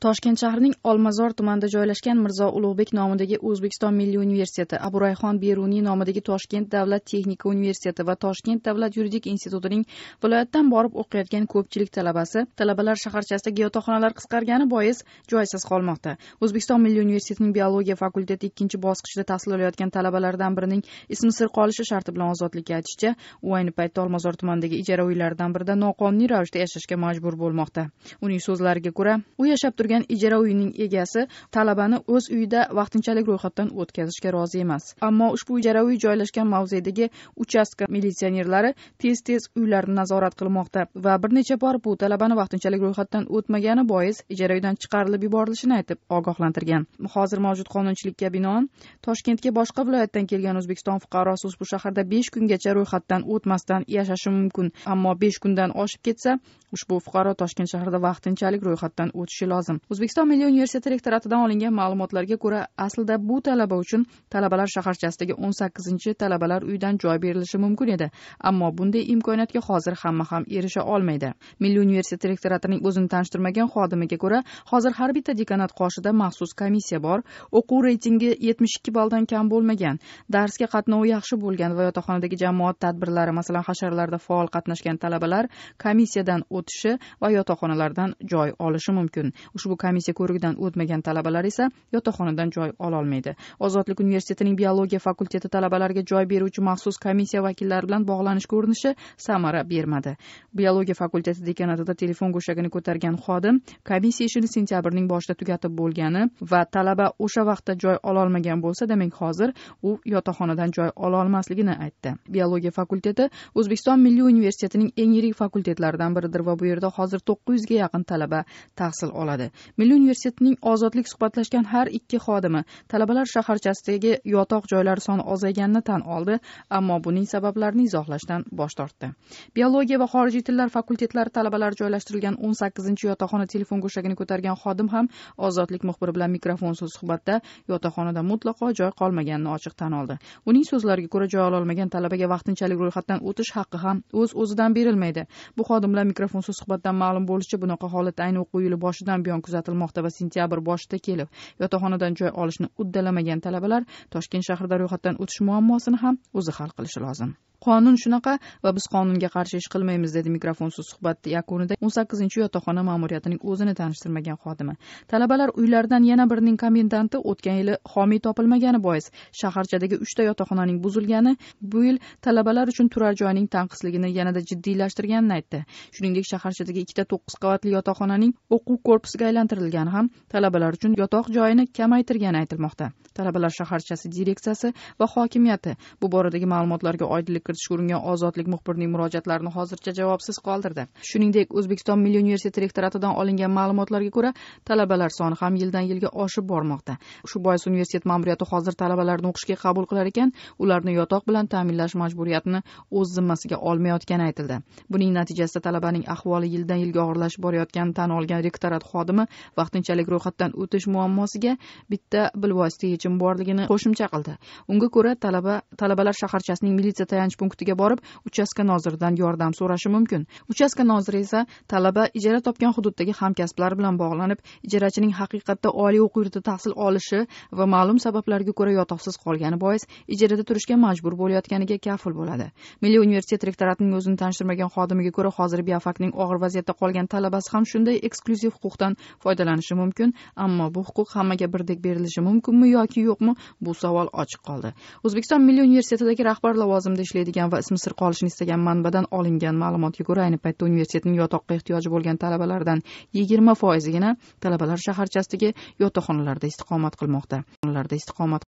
toshkent shahrining olmazor tumanida joylashgan mirzo ulug'bek nomidagi o'zbekiston milliy universiteti abu rayhon beruniy nomidagi toshkent davlat texnika universiteti va toshkent davlat yuridik institutining viloyatdan borib o'qiyotgan ko'pchilik talabasi talabalar shaharchasidagi yotoqxonalar qisqargani bois joysiz qolmoqda o'zbekiston milliy universitetining biologiya fakulteti ikkinchi bosqichda tahsil olayotgan talabalardan birining ismi sir qolishi sharti bilan ozodlikka aytishicha u ayni paytda olmazor tumanidagi ijara uylaridan birida noqonuniy ravishda yashashga majbur bo'lmoqda uning so'zlariga ko'ra u yashab turgan turgan ijara uyining egasi talabani o'z uyida vaqtinchalik ro'yxatdan o'tkazishga rozi emas ammo ushbu ijara uy joylashgan mavzedagi uchastka militsionerlari tez tez uylarni nazorat qilmoqda va bir necha bor bu talabani vaqtinchalik ro'yxatdan o'tmagani bois ijara uydan chiqarilib yuborilishini aytib ogohlantirgan hozir mavjud qonunchilikka binoan toshkentga boshqa viloyatdan kelgan o'zbekiston fuqarosi ushbu shaharda besh kungacha ro'yxatdan o'tmasdan yashashi mumkin ammo besh kundan oshib ketsa ushbu fuqaro toshkent shahrida vaqtinchalik ro'yxatdan o'tishi lozim o'zbekiston milliy universiteti rektoratidan olingan ma'lumotlarga ko'ra aslida bu talaba uchun talabalar shaharchasidagi o'n sakkizinchi talabalar uyidan joy berilishi mumkin edi ammo bunday imkoniyatga hozir hamma ham erisha olmaydi milliy universitet rektoratining o'zini tanishtirmagan xodimiga ko'ra hozir har bitta dekanat qoshida maxsus komissiya bor o'quv reytingi yetmish ikki balldan kam bo'lmagan darsga qatnovi yaxshi bo'lgan va yotoqxonadagi jamoat tadbirlari masalan hasharlarda faol qatnashgan talabalar komissiyadan o'tishi va yotoqxonalardan joy olishi mumkin ushbu komissiya ko'rigidan o'tmagan talabalar esa yotoqxonadan joy ololmaydi ozodlik universitetining biologiya fakulteti talabalariga joy beruvchi maxsus komissiya vakillari bilan bog'lanishga urinishi samara bermadi biologiya fakulteti dekanatida telefon go'shagini ko'targan xodim komissiya ishini sentyabrning boshida tugatib bo'lgani va talaba o'sha vaqtda joy ololmagan bo'lsa demak hozir u yotoqxonadan joy ololmasligini aytdi biologiya fakulteti o'zbekiston milliy universitetining eng yirik fakultetlaridan biridir va bu yerda hozir to'qqiz yuzga yaqin talaba tahsil oladi milliy universitetning ozodlik suhbatlashgan har ikki xodimi talabalar shaharchasidagi yotoq joylar soni ozayganini tan oldi ammo buning sabablarini izohlashdan bosh tortdi biologiya va xorijiy tillar fakultetlari talabalari joylashtirilgan o'n sakkizinchi yotoqxona telefon go'shagini ko'targan xodim ham ozodlik muxbiri bilan mikrofonsiz suhbatda yotoqxonada mutlaqo joy qolmaganini ochiq tan oldi uning so'zlariga ko'ra joy ololmagan talabaga vaqtinchalik ro'yxatdan o'tish haqqi ham o'z o'zidan berilmaydi bu xodimlar mikrofon telefon suhbatdan ma'lum bo'lishicha bunaqa holat ayni o'quv yili boshidan buyon kuzatilmoqda va sentyabr boshida kelib yotoqxonadan joy olishni uddalamagan talabalar toshkent shahrida ro'yxatdan o'tish muammosini ham o'zi hal qilishi lozim qonun shunaqa va biz qonunga qarshi ish qilmaymiz dedi mikrofonsiz suhbat yakunida o'n sakkizinchi yotoqxona ma'muriyatining o'zini tanishtirmagan xodimi talabalar uylaridan yana birining komendanti o'tgan yili homiy topilmagani bois shaharchadagi uchta yotoqxonaning buzilgani bu yil talabalar uchun turar joyning tanqisligini yanada jiddiylashtirganini aytdi shuningdek shaharchadagi ikkita to'qqiz qavatli yotoqxonaning o'quv korpusiga aylantirilgani ham talabalar uchun yotoq joyini kamaytirgani aytilmoqda talabalar shaharchasi direksiyasi va hokimiyati bu boradagi ma'lumotlarga oydinlik kiritishga uringan ozodlik muxbirining murojaatlarini hozircha javobsiz qoldirdi shuningdek o'zbekiston milliy universiteti rektoratidan olingan ma'lumotlarga ko'ra talabalar soni ham yildan yilga oshib bormoqda shu bois universitet ma'muriyati hozir talabalarni o'qishga qabul qilar ekan ularni yotoq bilan ta'minlash majburiyatini o'z zimmasiga olmayotgani aytildi buning natijasida talabaning ahvoli yildan yilga og'irlashib borayotganini tan olgan rektorat xodimi vaqtinchalik ro'yxatdan o'tish muammosiga bitta bilvosita yechim borligini qo'shimcha qildi unga ko'ra talaba talabalar shaharchasining militsiya tayanch punktiga borib uchastka noziridan yordam so'rashi mumkin uchastka noziri esa talaba ijara topgan hududdagi hamkasblari bilan bog'lanib ijarachining haqiqatda oliy o'quv yurtida tahsil olishi va ma'lum sabablarga ko'ra yotoqsiz qolgani bois ijarada turishga majbur bo'layotganiga kafil bo'ladi milliy universitet rektoratining o'zini tanishtirmagan xodimiga ko'ra hozir biafakning og'ir vaziyatda qolgan talabasi ham shunday eksklyuziv huquqdan foydalanishi mumkin ammo bu huquq hammaga birdek berilishi mumkinmi yoki yo'qmi bu savol ochiq qoldi o'zbekiston milliy universitetidagi rahbar lavozimida ishlaydi deydigan va ismi sir qolishini istagan manbadan olingan ma'lumotga ko'ra ayni paytda universitetning yotoqqa ehtiyoji bo'lgan talabalardan yigirma foizigina talabalar shaharchasidagi yotoqxonalarda istiqomat qilmoqda istiqomat